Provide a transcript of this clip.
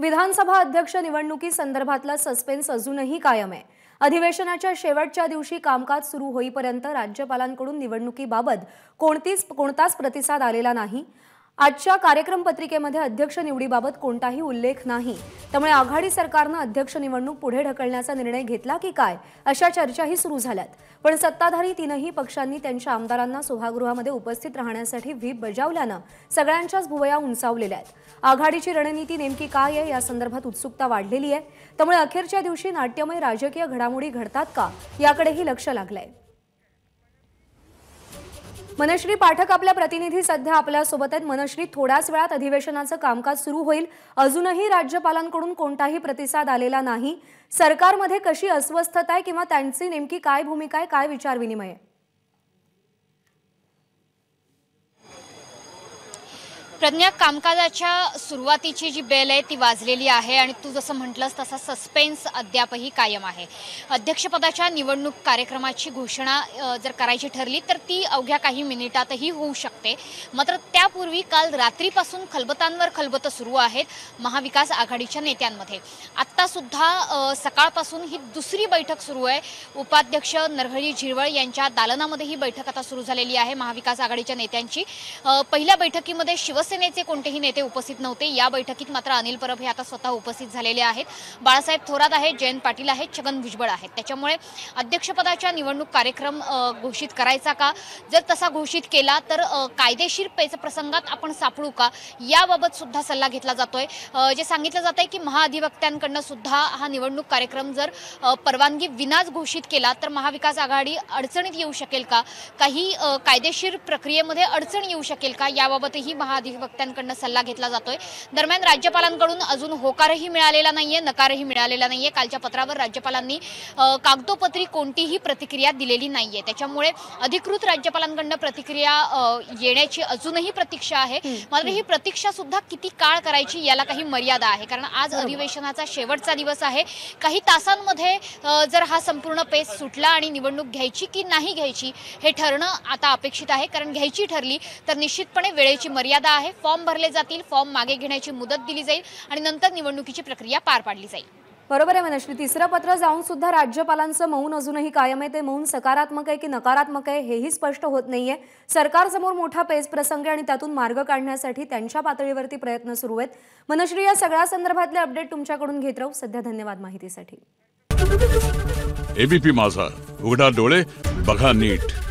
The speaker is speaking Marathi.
विधानसभा अध्यक्ष निवडणुकी संदर्भातला सस्पेन्स अजूनही कायम आहे अधिवेशनाच्या शेवटच्या दिवशी कामकाज सुरू होईपर्यंत राज्यपालांकडून निवडणुकीबाबत कोणतीच कोणताच प्रतिसाद आलेला नाही आजच्या कार्यक्रम पत्रिकेमध्ये अध्यक्ष निवडीबाबत कोणताही उल्लेख नाही त्यामुळे आघाडी सरकारनं अध्यक्ष निवडणूक पुढे ढकलण्याचा निर्णय घेतला की काय अशा चर्चाही सुरू झाल्यात पण सत्ताधारी तीनही पक्षांनी त्यांच्या आमदारांना सभागृहामध्ये उपस्थित राहण्यासाठी व्हीप बजावल्यानं सगळ्यांच्याच भुवया उंचावलेल्या आहेत आघाडीची रणनीती नेमकी काय आहे या संदर्भात उत्सुकता वाढलेली आहे त्यामुळे अखेरच्या दिवशी नाट्यमय राजकीय घडामोडी घडतात का याकडेही लक्ष आहे मनश्री पाठक आपल्या प्रतिनिधी सध्या आपल्या सोबत आहेत मनश्री थोड्याच वेळात अधिवेशनाचं कामकाज सुरू होईल अजूनही राज्यपालांकडून कोणताही प्रतिसाद आलेला नाही सरकारमध्ये कशी अस्वस्थता आहे किंवा त्यांची नेमकी काय भूमिका आहे काय विचारविनिमय आहे प्रज्ञा कामकाजाच्या सुरुवातीची जी बेल आहे ती वाजलेली आहे आणि तू जसं म्हटलंस तसा सस्पेन्स अद्यापही कायम आहे अध्यक्षपदाच्या निवडणूक कार्यक्रमाची घोषणा जर करायची ठरली तर ती अवघ्या काही मिनिटातही होऊ शकते मात्र त्यापूर्वी काल रात्रीपासून खलबतांवर खलबतं सुरू आहेत महाविकास आघाडीच्या नेत्यांमध्ये आत्तासुद्धा सकाळपासून ही दुसरी बैठक सुरू आहे उपाध्यक्ष नरहरी झिरवळ यांच्या दालनामध्ये ही बैठक आता सुरू झालेली आहे महाविकास आघाडीच्या नेत्यांची पहिल्या बैठकीमध्ये शिवसेना शिवसेनेचे कोणतेही नेते उपस्थित नव्हते या बैठकीत मात्र अनिल परब हे आता स्वतः उपस्थित झालेले आहेत बाळासाहेब थोरात आहेत जयंत पाटील आहेत छगन भुजबळ आहेत त्याच्यामुळे अध्यक्षपदाच्या निवडणूक कार्यक्रम घोषित करायचा का जर तसा घोषित केला तर कायदेशीर प्रसंगात आपण सापडू का याबाबत सुद्धा सल्ला घेतला जातोय जे सांगितलं जात आहे की महाअधिवक्त्यांकडनं सुद्धा हा निवडणूक कार्यक्रम जर परवानगी विनाच घोषित केला तर महाविकास आघाडी अडचणीत येऊ शकेल का काही कायदेशीर प्रक्रियेमध्ये अडचण येऊ शकेल का याबाबतही महा अधिवक्त्यांकडनं सल्ला घेतला जातोय दरम्यान राज्यपालांकडून अजून होकारही मिळालेला नाहीये नकारही मिळालेला नाहीये कालच्या पत्रावर राज्यपालांनी कागदोपत्री कोणतीही प्रतिक्रिया दिलेली नाहीये त्याच्यामुळे अधिकृत राज्यपालांकडनं प्रतिक्रिया येण्याची अजूनही प्रतीक्षा आहे मात्र ही प्रतीक्षा सुद्धा किती काळ करायची याला काही मर्यादा आहे कारण आज अधिवेशनाचा शेवटचा दिवस आहे काही तासांमध्ये जर हा संपूर्ण पेस सुटला आणि निवडणूक घ्यायची की नाही घ्यायची हे ठरणं आता अपेक्षित आहे कारण घ्यायची ठरली तर निश्चितपणे वेळेची मर्यादा आहे आहे फॉर्म भरले जातील फॉर्म मागे घेण्याची मुदत दिली जाईल आणि नंतर निवडणुकीची प्रक्रिया पार पाडली जाईल बरोबर आहे मनश्री तिसरं पत्र जाऊन सुद्धा राज्यपालांचं मौन अजूनही कायम आहे ते मौन सकारात्मक आहे की नकारात्मक आहे हेही स्पष्ट होत नाहीये सरकारसमोर मोठा पेच प्रसंग आहे आणि त्यातून मार्ग काढण्यासाठी त्यांच्या पातळीवरती प्रयत्न सुरू आहेत मनश्री या सगळ्या संदर्भातले अपडेट तुमच्याकडून घेत राहू सध्या धन्यवाद माहितीसाठी एबीपी माझा उघडा डोळे बघा नीट